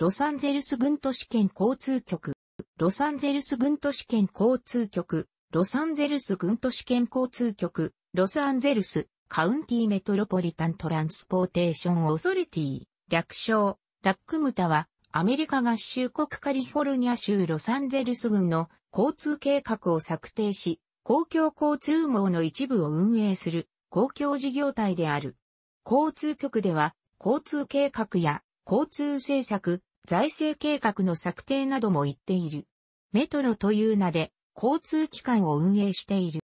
ロサンゼルス郡都市圏交通局、ロサンゼルス郡都市圏交通局、ロサンゼルス郡都市圏交通局、ロサンゼルス、カウンティメトロポリタントランスポーテーションオーソリティ、略称、ラックムタは、アメリカ合衆国カリフォルニア州ロサンゼルス郡の交通計画を策定し、公共交通網の一部を運営する公共事業体である。交通局では、交通計画や交通政策、財政計画の策定なども言っている。メトロという名で交通機関を運営している。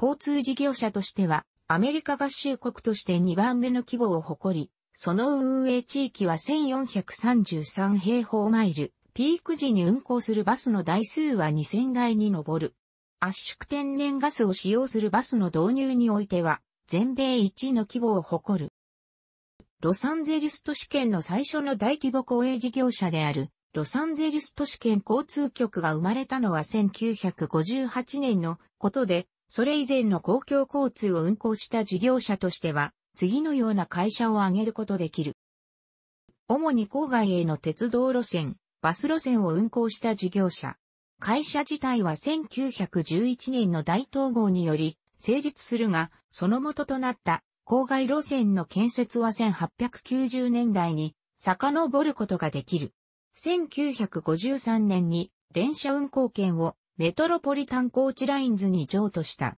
交通事業者としてはアメリカ合衆国として2番目の規模を誇り、その運営地域は1433平方マイル、ピーク時に運行するバスの台数は2000台に上る。圧縮天然ガスを使用するバスの導入においては、全米一位の規模を誇る。ロサンゼルス都市圏の最初の大規模公営事業者である、ロサンゼルス都市圏交通局が生まれたのは1958年のことで、それ以前の公共交通を運行した事業者としては、次のような会社を挙げることできる。主に郊外への鉄道路線、バス路線を運行した事業者。会社自体は1911年の大統合により成立するが、その元となった郊外路線の建設は1890年代に遡ることができる。1953年に電車運行権をメトロポリタンコーチラインズに譲渡した。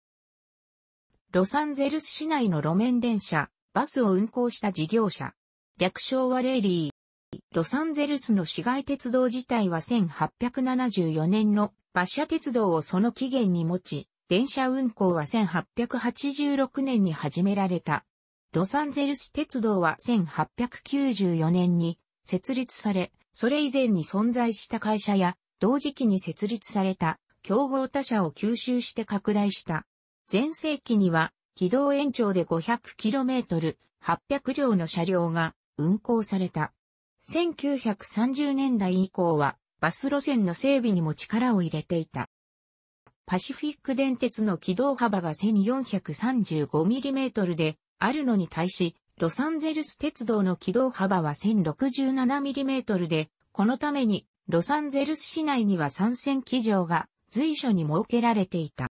ロサンゼルス市内の路面電車、バスを運行した事業者。略称はレイリー。ロサンゼルスの市街鉄道自体は1874年の馬車鉄道をその起源に持ち、電車運行は1886年に始められた。ロサンゼルス鉄道は1894年に設立され、それ以前に存在した会社や、同時期に設立された競合他社を吸収して拡大した。前世紀には、軌道延長で 500km、800両の車両が運行された。1930年代以降は、バス路線の整備にも力を入れていた。パシフィック電鉄の軌道幅が 1435mm であるのに対し、ロサンゼルス鉄道の軌道幅は 1067mm で、このためにロサンゼルス市内には参戦機場が随所に設けられていた。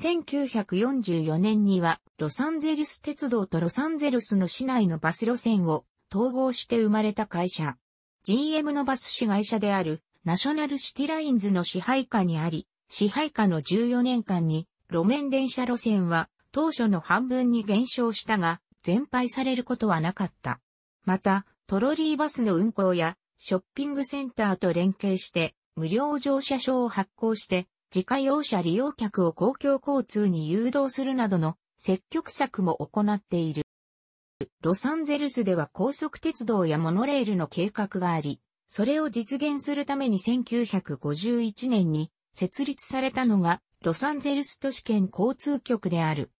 1944年にはロサンゼルス鉄道とロサンゼルスの市内のバス路線を統合して生まれた会社。GM のバス市会社であるナショナルシティラインズの支配下にあり、支配下の14年間に路面電車路線は当初の半分に減少したが、全廃されることはなかった。また、トロリーバスの運行やショッピングセンターと連携して無料乗車証を発行して自家用車利用客を公共交通に誘導するなどの積極策も行っている。ロサンゼルスでは高速鉄道やモノレールの計画があり、それを実現するために1951年に設立されたのが、ロサンゼルス都市圏交通局である。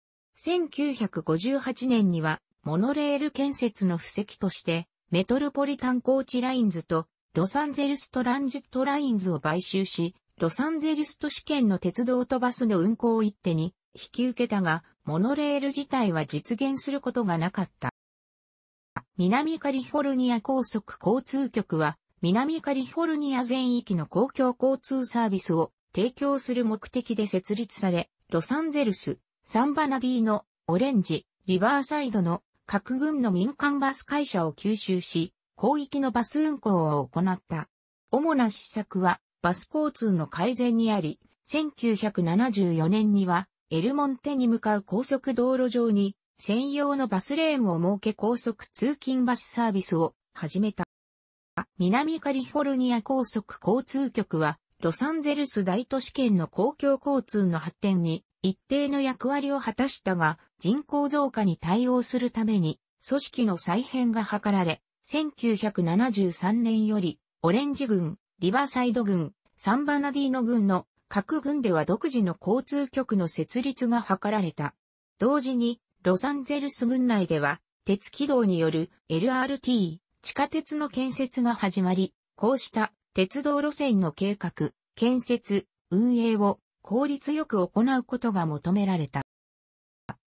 1958年には、モノレール建設の布石として、メトロポリタンコーチラインズと、ロサンゼルストランジットラインズを買収し、ロサンゼルス都市圏の鉄道とバスの運行を一手に引き受けたが、モノレール自体は実現することがなかった。南カリフォルニア高速交通局は、南カリフォルニア全域の公共交通サービスを提供する目的で設立され、ロサンゼルス、サンバナディのオレンジ、リバーサイドの各軍の民間バス会社を吸収し、広域のバス運行を行った。主な施策は、バス交通の改善にあり、1974年には、エルモンテに向かう高速道路上に、専用のバスレーンを設け高速通勤バスサービスを始めた。南カリフォルニア高速交通局は、ロサンゼルス大都市圏の公共交通の発展に一定の役割を果たしたが、人口増加に対応するために、組織の再編が図られ、1973年より、オレンジ軍、リバーサイド軍、サンバナディーノ軍の各軍では独自の交通局の設立が図られた。同時に、ロサンゼルス軍内では、鉄軌道による LRT、地下鉄の建設が始まり、こうした鉄道路線の計画、建設、運営を効率よく行うことが求められた。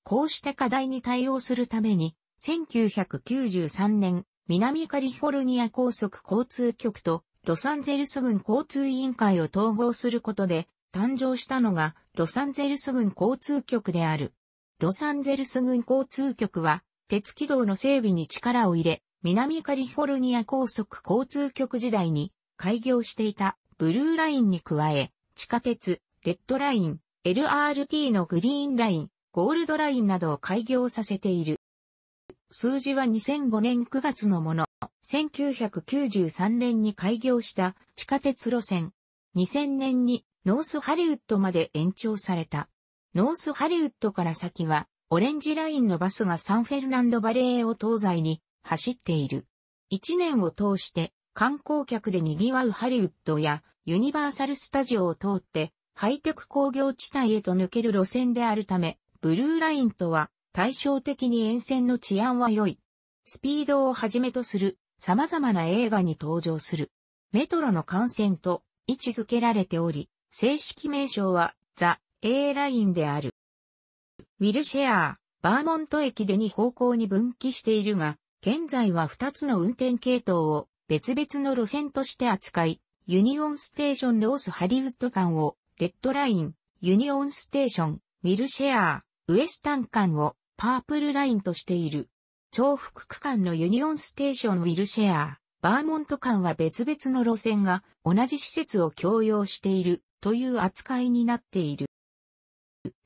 こうした課題に対応するために、1993年、南カリフォルニア高速交通局とロサンゼルス郡交通委員会を統合することで誕生したのがロサンゼルス郡交通局である。ロサンゼルス郡交通局は鉄軌道の整備に力を入れ、南カリフォルニア高速交通局時代に開業していたブルーラインに加え、地下鉄、レッドライン、LRT のグリーンライン、ゴールドラインなどを開業させている。数字は2005年9月のもの、1993年に開業した地下鉄路線。2000年にノースハリウッドまで延長された。ノースハリウッドから先はオレンジラインのバスがサンフェルナンドバレーを東西に走っている。1年を通して観光客で賑わうハリウッドやユニバーサルスタジオを通ってハイテク工業地帯へと抜ける路線であるため、ブルーラインとは対照的に沿線の治安は良い。スピードをはじめとする様々な映画に登場する。メトロの幹線と位置づけられており、正式名称はザ・ A ラインである。ウィルシェアバーモント駅で2方向に分岐しているが、現在は2つの運転系統を別々の路線として扱い、ユニオンステーションロースハリウッド間を、レッドライン、ユニオンステーション、ウィルシェアウエスタン間を、パープルラインとしている。重複区間のユニオンステーションウィルシェアバーモント間は別々の路線が同じ施設を共用しているという扱いになっている。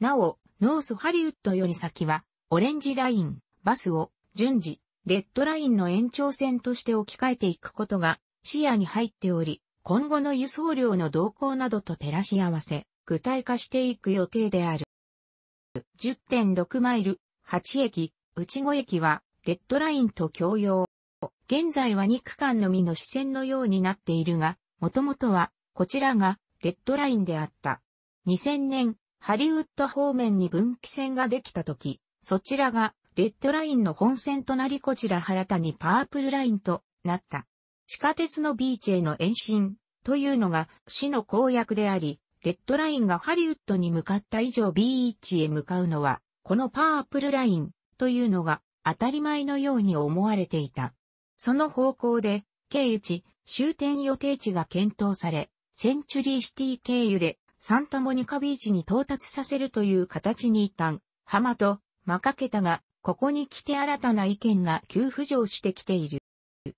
なお、ノースハリウッドより先は、オレンジライン、バスを順次レッドラインの延長線として置き換えていくことが視野に入っており、今後の輸送量の動向などと照らし合わせ、具体化していく予定である。10.6マイル、8駅、内5駅は、レッドラインと共用。現在は2区間のみの支線のようになっているが、もともとは、こちらが、レッドラインであった。2000年、ハリウッド方面に分岐線ができた時、そちらが、レッドラインの本線となりこちら原谷パープルラインとなった。地下鉄のビーチへの延伸というのが市の公約であり、レッドラインがハリウッドに向かった以上ビーチへ向かうのは、このパープルラインというのが当たり前のように思われていた。その方向で、経由地、終点予定地が検討され、センチュリーシティ経由でサンタモニカビーチに到達させるという形に一旦、浜とマカケタがここに来て新たな意見が急浮上してきている。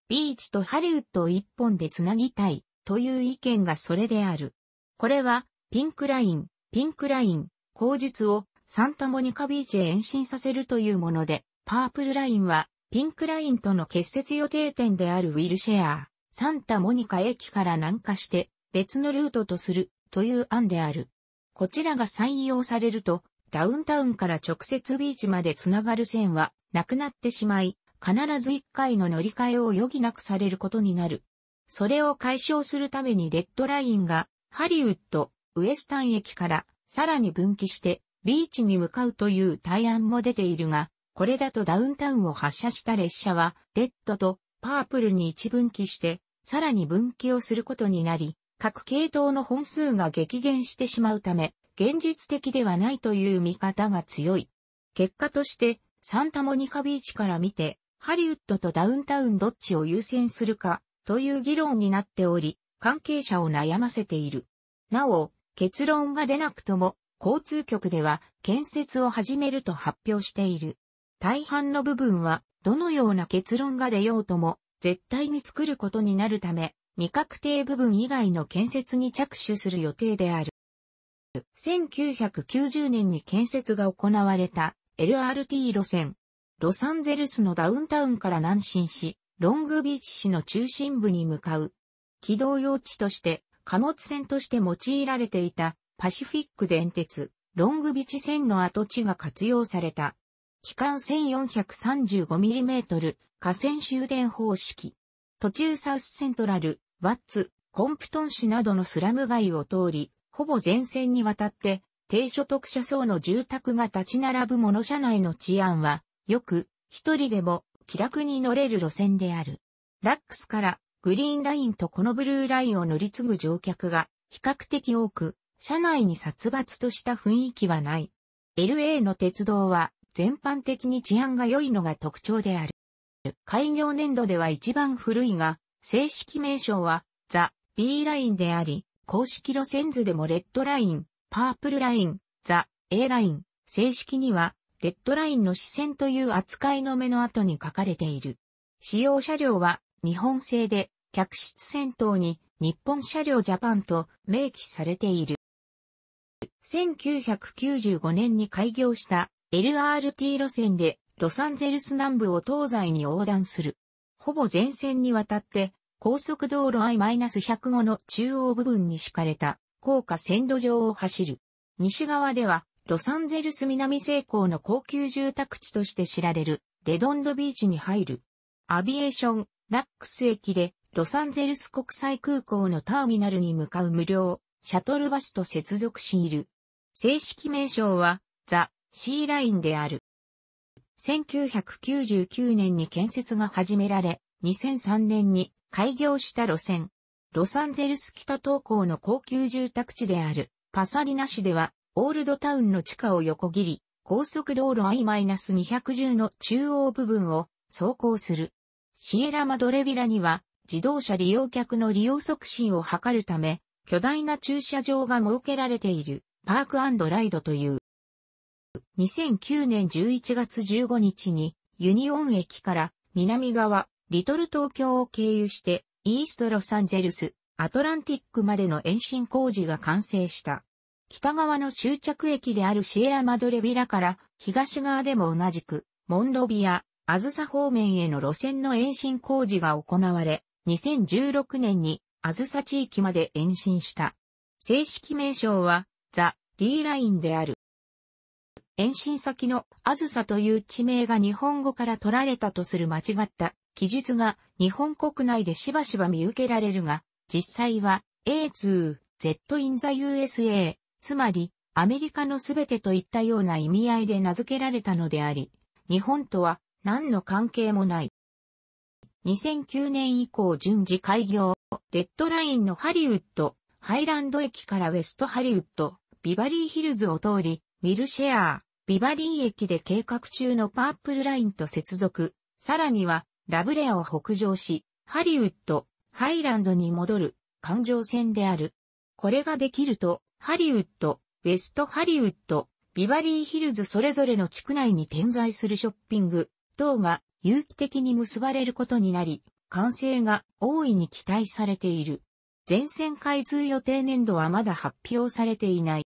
ビーチとハリウッドを一本でつなぎたいという意見がそれである。これはピンクライン、ピンクライン、口述をサンタモニカビーチへ延伸させるというもので、パープルラインはピンクラインとの結節予定点であるウィルシェア、サンタモニカ駅から南下して別のルートとするという案である。こちらが採用されると、ダウンタウンから直接ビーチまでつながる線はなくなってしまい、必ず1回の乗り換えを余儀なくされることになる。それを解消するためにレッドラインがハリウッド、ウエスタン駅からさらに分岐してビーチに向かうという対案も出ているが、これだとダウンタウンを発車した列車はレッドとパープルに一分岐して、さらに分岐をすることになり、各系統の本数が激減してしまうため、現実的ではないという見方が強い。結果として、サンタモニカビーチから見て、ハリウッドとダウンタウンどっちを優先するか、という議論になっており、関係者を悩ませている。なお、結論が出なくとも、交通局では建設を始めると発表している。大半の部分は、どのような結論が出ようとも、絶対に作ることになるため、未確定部分以外の建設に着手する予定である。1990年に建設が行われた LRT 路線。ロサンゼルスのダウンタウンから南進し、ロングビーチ市の中心部に向かう。軌道用地として、貨物船として用いられていたパシフィック電鉄、ロングビーチ線の跡地が活用された。機関 1435mm 河川終電方式。途中サウスセントラル、ワッツ、コンプトン市などのスラム街を通り、ほぼ全線にわたって、低所得者層の住宅が立ち並ぶもの車内の治安は、よく、一人でも気楽に乗れる路線である。ラックスからグリーンラインとこのブルーラインを乗り継ぐ乗客が比較的多く、車内に殺伐とした雰囲気はない。LA の鉄道は全般的に治安が良いのが特徴である。開業年度では一番古いが、正式名称はザ・ B ラインであり、公式路線図でもレッドライン、パープルライン、ザ、A ライン、正式には、レッドラインの視線という扱いの目の後に書かれている。使用車両は、日本製で、客室先頭に、日本車両ジャパンと明記されている。1995年に開業した LRT 路線でロサンゼルス南部を東西に横断する。ほぼ全線にわたって高速道路 I-105 の中央部分に敷かれた高架線路上を走る。西側では、ロサンゼルス南西港の高級住宅地として知られる、レドンドビーチに入る。アビエーション、ラックス駅で、ロサンゼルス国際空港のターミナルに向かう無料、シャトルバスと接続している。正式名称は、ザ・シーラインである。1999年に建設が始められ、2003年に開業した路線。ロサンゼルス北東港の高級住宅地であるパサギナ市ではオールドタウンの地下を横切り高速道路 I-210 の中央部分を走行する。シエラマドレビラには自動車利用客の利用促進を図るため巨大な駐車場が設けられているパークライドという。2009年11月15日にユニオン駅から南側リトル東京を経由して、イーストロサンゼルス、アトランティックまでの延伸工事が完成した。北側の終着駅であるシエラマドレビラから東側でも同じくモンロビア、アズサ方面への路線の延伸工事が行われ、2016年にアズサ地域まで延伸した。正式名称はザ・ D ラインである。延伸先のアズサという地名が日本語から取られたとする間違った記述が日本国内でしばしば見受けられるが、実際は A2、Z in the USA、つまりアメリカのすべてといったような意味合いで名付けられたのであり、日本とは何の関係もない。2009年以降順次開業、レッドラインのハリウッド、ハイランド駅からウェストハリウッド、ビバリーヒルズを通り、ミルシェアー、ビバリー駅で計画中のパープルラインと接続、さらにはラブレアを北上し、ハリウッド、ハイランドに戻る、環状線である。これができると、ハリウッド、ウェストハリウッド、ビバリーヒルズそれぞれの地区内に点在するショッピング等が有機的に結ばれることになり、完成が大いに期待されている。全線開通予定年度はまだ発表されていない。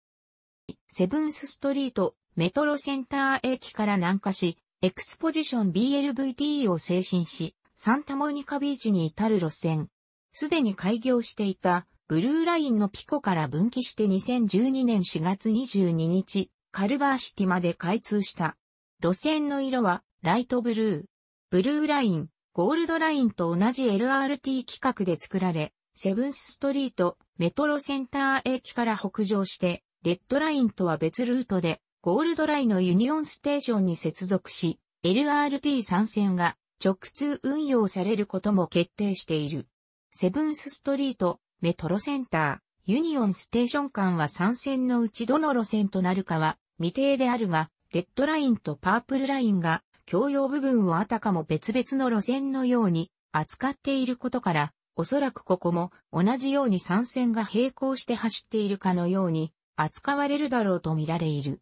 セブンスストリート、メトロセンター駅から南下し、エクスポジション BLVT を精神し、サンタモニカビーチに至る路線。すでに開業していた、ブルーラインのピコから分岐して2012年4月22日、カルバーシティまで開通した。路線の色は、ライトブルー。ブルーライン、ゴールドラインと同じ LRT 規格で作られ、セブンスストリート、メトロセンター駅から北上して、レッドラインとは別ルートでゴールドライのユニオンステーションに接続し、LRT 参戦が直通運用されることも決定している。セブンスストリート、メトロセンター、ユニオンステーション間は参戦のうちどの路線となるかは未定であるが、レッドラインとパープルラインが共用部分をあたかも別々の路線のように扱っていることから、おそらくここも同じように参戦が並行して走っているかのように扱われるだろうと見られいる。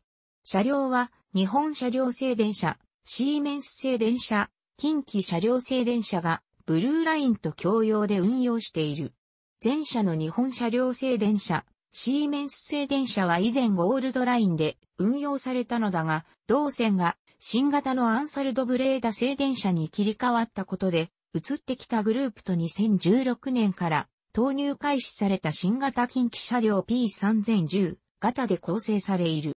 車両は、日本車両製電車、シーメンス製電車、近畿車両製電車が、ブルーラインと共用で運用している。前者の日本車両製電車、シーメンス製電車は以前ゴールドラインで運用されたのだが、同線が新型のアンサルドブレーダ製電車に切り替わったことで、移ってきたグループと2016年から投入開始された新型近畿車両 P3010 型で構成されいる。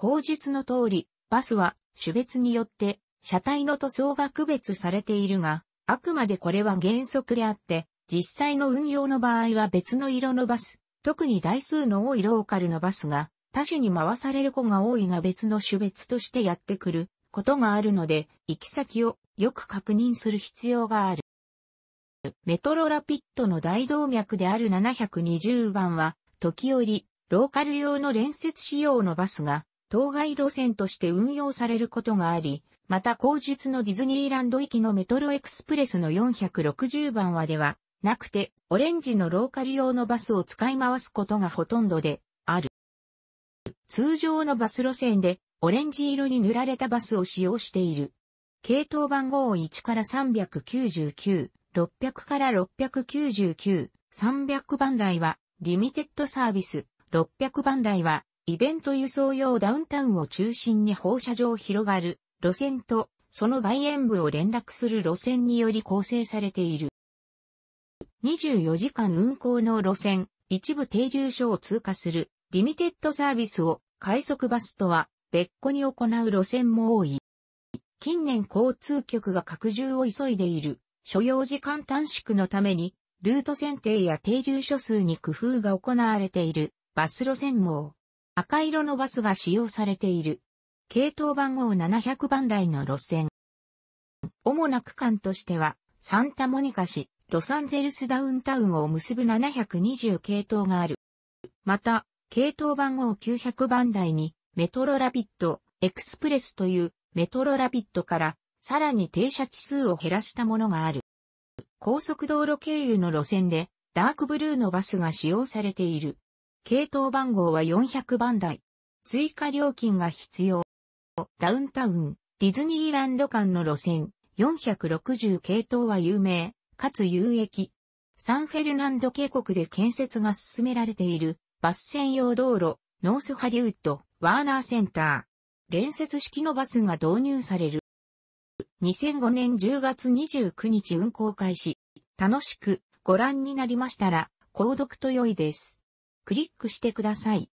口述の通り、バスは種別によって車体の塗装が区別されているが、あくまでこれは原則であって、実際の運用の場合は別の色のバス、特に台数の多いローカルのバスが、他種に回される子が多いが別の種別としてやってくることがあるので、行き先をよく確認する必要がある。メトロラピットの大動脈である720番は、時折、ローカル用の連接仕様のバスが、当該路線として運用されることがあり、また後述のディズニーランド行きのメトロエクスプレスの460番話では、なくて、オレンジのローカル用のバスを使い回すことがほとんどで、ある。通常のバス路線で、オレンジ色に塗られたバスを使用している。系統番号1から399、600から699、300番台は、リミテッドサービス、600番台は、イベント輸送用ダウンタウンを中心に放射状広がる路線と、その外縁部を連絡する路線により構成されている。24時間運行の路線、一部停留所を通過するリミテッドサービスを快速バスとは別個に行う路線も多い。近年交通局が拡充を急いでいる所要時間短縮のためにルート選定や停留所数に工夫が行われているバス路線網。赤色のバスが使用されている。系統番号700番台の路線。主な区間としては、サンタモニカ市、ロサンゼルスダウンタウンを結ぶ720系統がある。また、系統番号900番台に、メトロラビット、エクスプレスというメトロラビットから、さらに停車地数を減らしたものがある。高速道路経由の路線で、ダークブルーのバスが使用されている。系統番号は400番台。追加料金が必要。ダウンタウン、ディズニーランド間の路線、460系統は有名、かつ有益。サンフェルナンド渓谷で建設が進められている、バス専用道路、ノースハリウッド、ワーナーセンター。連接式のバスが導入される。2005年10月29日運行開始。楽しくご覧になりましたら、購読と良いです。クリックしてください。